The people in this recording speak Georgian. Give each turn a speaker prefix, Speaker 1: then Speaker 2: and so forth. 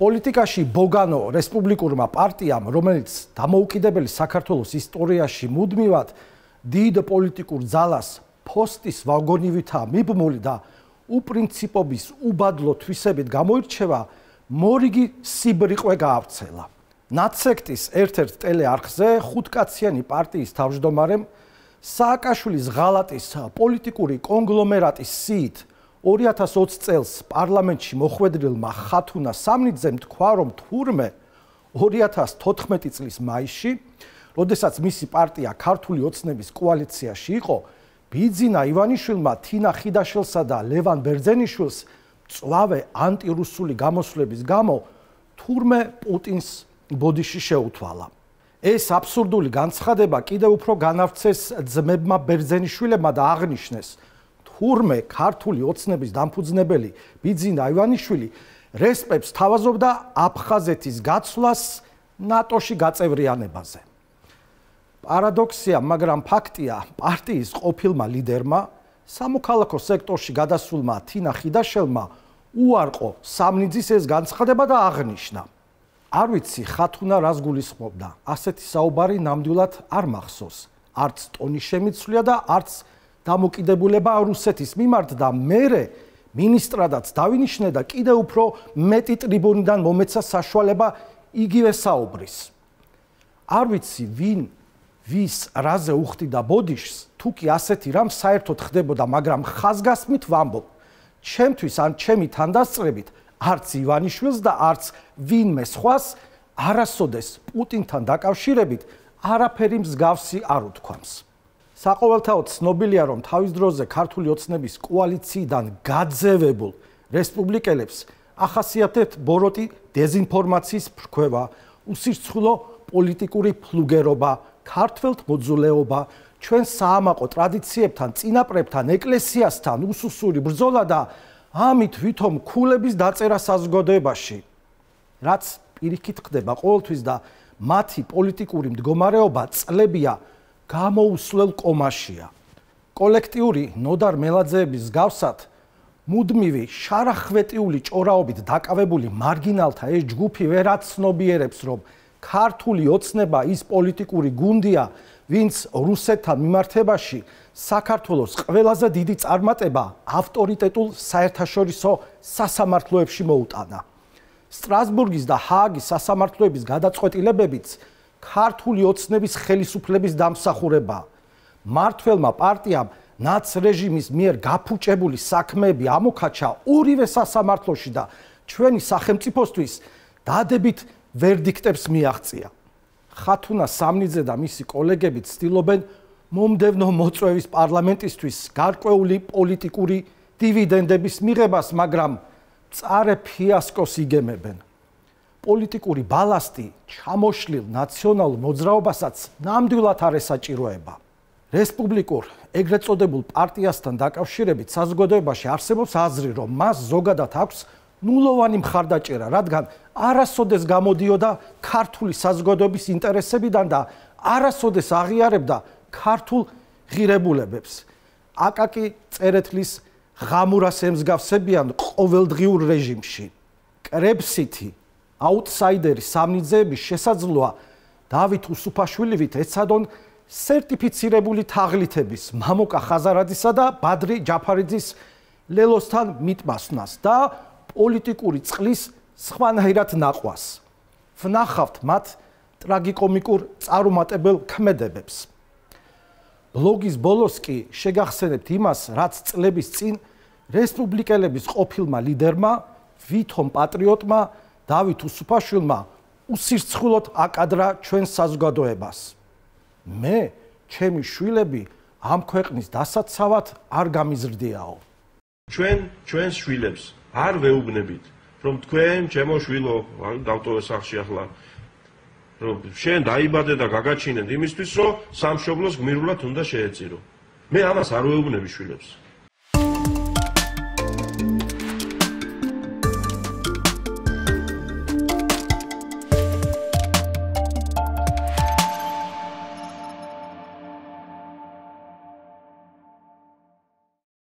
Speaker 1: პოლიტიკაში ბოგანო რესპუბლიკურმა პარტიამ, რომელიც დამოუკიდებელი საქართველოს ისტორიაში მუდმივად დიდ პოლიტიკურ ძალას ფოსტის ვაგონივითა მიბმული და უპრინციპობის უბადლო თვისებით გამოირჩევა, მორიგი სიბრიყვე გაავრცელა. ნაცექტის ერთ-ერთ ტელეარხზე ხუთკაციანი პარტიის თავმჯდომარემ სააკაშვილის ღალატის პოლიტიკური კონგლომერატის სიით 2020 წელს პარლამენტში მოხვედრილმა ხათუნა სამნიძემ თქვა, რომ თურმე 2014 წლის მაისში, როდესაც მისი პარტია ქართული ოცნების კოალიციაში იყო, ბიძინა ივანიშვილმა თინა ხიდაშელსა და ლევან ბერძენიშვილს წვავე ანტირუსული გამოსვლების გამო თურმე პუტინს ბოდიში შეუთვალა. ეს აბსურდული განცხადება კიდევ უფრო განავრცეს ძმებმა ბერძენიშვილებმა და აღნიშნეს, თურმე ქართული ოცნების დამფუძნებელი ბიძინ აივანიშვილი რესპექტს თავაზობდა აფხაზეთის გაცვლას ნატოში გაწევრიანებაზე. პარადოქსია, მაგრამ ფაქტია, პარტიის ყოფილმა ლიდერმა, სამოქალაქო სექტორში გადასულმა თინა ხიდაშელმა უარყო სამნიძის ეს განცხადება და აღნიშნა. არ ვიცი ხათუნა რას გulisqobda. ასეთი საუბარი ნამდვილად არ მახსოვს. არც ტონი შემიცვლია და არც დამოკიდებულება რუსეთის მიმართ და მერე მინისტრადაც დავინიშნე და კიდე უფრო მეტი ტრიბუნიდან მომეცა საშუალება იგივე საუბრის. არ ვიცი ვინ ვის რაზე უხდიდა ბოდიშს, თუ კი ასეთი რამ საერთოდ ხდებოდა, მაგრამ ხაზგასმით ვამბობ, ჩემთვის ან ჩემი თანდასწრებით არც ივანიშვილს და არც ვინმე სხვას არასოდეს პუტინთან დაკავშირებით არაფერი მსგავსი არ უთქვამს. საყოველთაოდ ცნობილია, რომ თავის დროზე ქართული ოცნების კოალიციიდან გაძევებულ რესპუბლიკელებს ახასიათებთ ბოროტი დეзинფორმაციის ფრქვევა, უსირცხულო პოლიტიკური ფლუგერობა, ქართველთ მოძულეობა, ჩვენ საამაყო ტრადიციებთან, წინაპრებთან, ეკლესიასთან უსუსური ბრძოლა და ამით ვითომ ქულების დაწერა საზოგადოებაში, რაც პირიქით ხდება ყოველთვის და მათი პოლიტიკური მდგომარეობა წლებია გამოუსვლელ კომაშია. კოლექტიური ნოდარ მელაძეების გავსად მუდმივი შარახვეტიული ჭორაობით დაკავებული მარგინალთა ეს ჯგუფი ვერაცნობიერებს, რომ ქართული ოცნება ის პოლიტიკური გუნდია, ვინც რუსეთთან მიმართებაში საქართველოს ყველაზე დიდი წარმატება ავტორიტეტულ საერთაშორისო სასამართლოებში მოუტანა. სტრასბურგის და ჰააგის სასამართლოების გადაწყვეტილებებით ქართული ოცნების ხელისუფლების დამსახურება. მართველმა პარტიამ ნაცრეჟიმის მიერ გაფუჭებული საქმეები ამოქაჩა ორივე სასამართლოში და ჩვენი სახელმწიფოსთვის დადებით ვერდიქტებს მიაღწია. ხათუნა სამნიძე და მისი კოლეგები ცდილობენ მომდევნო მოწვევის პარლამენტისთვის გარკვეული პოლიტიკური დივიდენდების მიღებას, მაგრამ წარე ფიასკოს იგემებენ. პოლიტიკური ბალასტი ჩამოშლილ ნაციონალურ მოძრაობასაც ნამდვილად არ ესაჭიროება. რესპუბლიკურ ეგრეთ წოდებულ პარტიასთან დაკავშირებით საზოგადოებაში არსებობს აზრი, რომ მას ზოგადად აქვს ნულოვანი მხარდაჭერა, რადგან არასოდეს გამოდიოდა ქართული საზოგადოების ინტერესებიდან და არასოდეს აღიარებდა ქართულ ღირებულებებს. აკაკი წერეთლის ღამურას ემსგავსებიან ყოველდღიურ რეჟიმში. კრებსითი აუტსაიდერი სამნიძეები შესაძლოა დავით უსუფაშვილივით ეცადონ სერტიფიცირებული თაღლითების მამოკა ხაზარაძისა და ბადრი ჯაფარიძის ლელოსთან მიტმასვნას და პოლიტიკური წყლის სხვანაირად ناقვას. ვნახავთ მათ ტრაგიკომიკურ წარუმატებელ ქმედებებს. ბლოგის ბოლოს კი შეგახსენებთ იმას, რაც წლების წინ რესპუბლიკელების ყოფილმა ლიდერმა ვითომ პატრიოტმა დავით უსუფაშვილმა უსირცხულოდ აკადრა ჩვენ საზოგადოებას. მე ჩემი შვილები ამ ქვეყნის დასაცავად არ გამიზრდიაო. ჩვენ ჩვენს შვილებს არ ვეუბნებით, რომ თქვენ ჩემო შვილო დავტოვე სახლში ახლა რომ შენ დაიბადე და გაგაჩინე იმისთვის, რომ სამშობლოს გმირულად უნდა შეეწირო. მე ამას არ ვეუბნები შვილებს.